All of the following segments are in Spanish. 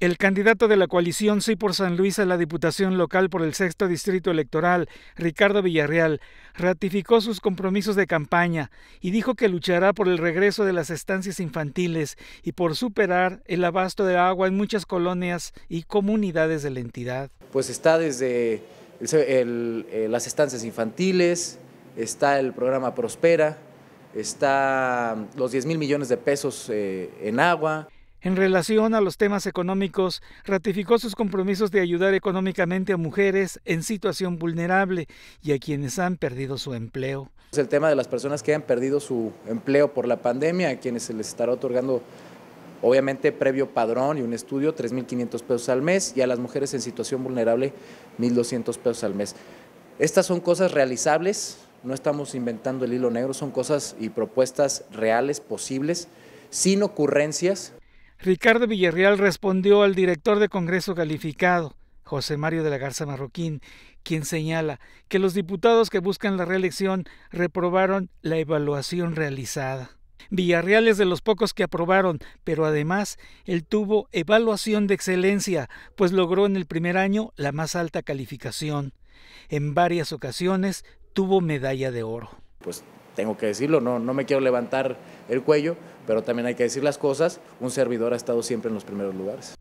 El candidato de la coalición Soy por San Luis a la Diputación Local por el Sexto Distrito Electoral, Ricardo Villarreal, ratificó sus compromisos de campaña y dijo que luchará por el regreso de las estancias infantiles y por superar el abasto de agua en muchas colonias y comunidades de la entidad. Pues está desde eh, las estancias infantiles, está el programa Prospera, está los 10 mil millones de pesos eh, en agua. En relación a los temas económicos, ratificó sus compromisos de ayudar económicamente a mujeres en situación vulnerable y a quienes han perdido su empleo. Es el tema de las personas que han perdido su empleo por la pandemia, a quienes se les estará otorgando obviamente previo padrón y un estudio, 3.500 pesos al mes, y a las mujeres en situación vulnerable, 1.200 pesos al mes. Estas son cosas realizables, no estamos inventando el hilo negro, son cosas y propuestas reales, posibles, sin ocurrencias. Ricardo Villarreal respondió al director de Congreso calificado, José Mario de la Garza Marroquín, quien señala que los diputados que buscan la reelección reprobaron la evaluación realizada. Villarreal es de los pocos que aprobaron, pero además él tuvo evaluación de excelencia, pues logró en el primer año la más alta calificación. En varias ocasiones tuvo medalla de oro. Pues, tengo que decirlo, no, no me quiero levantar el cuello, pero también hay que decir las cosas, un servidor ha estado siempre en los primeros lugares.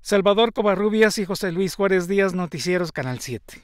Salvador Covarrubias y José Luis Juárez Díaz, Noticieros Canal 7.